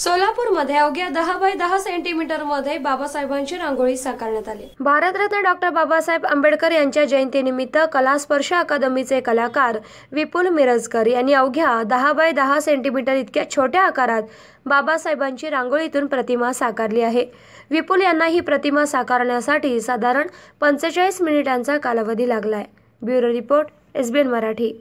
सोलापूरमध्ये अवघ्या दहा बाय दहा सेंटीमीटर मध्ये बाबासाहेबांची रांगोळी साकारण्यात आली भारतरत्न डॉक्टर बाबासाहेब आंबेडकर यांच्या जयंतीनिमित्त कलास्पर्श अकादमीचे कलाकार विपुल मिरजकर यांनी अवघ्या दहा बाय दहा सेंटीमीटर इतक्या छोट्या आकारात बाबासाहेबांची रांगोळीतून प्रतिमा साकारली आहे विपुल यांना ही प्रतिमा साकारण्यासाठी साधारण पंचेचाळीस मिनिटांचा कालावधी लागलाय ब्युरो रिपोर्ट एसबीएन मराठी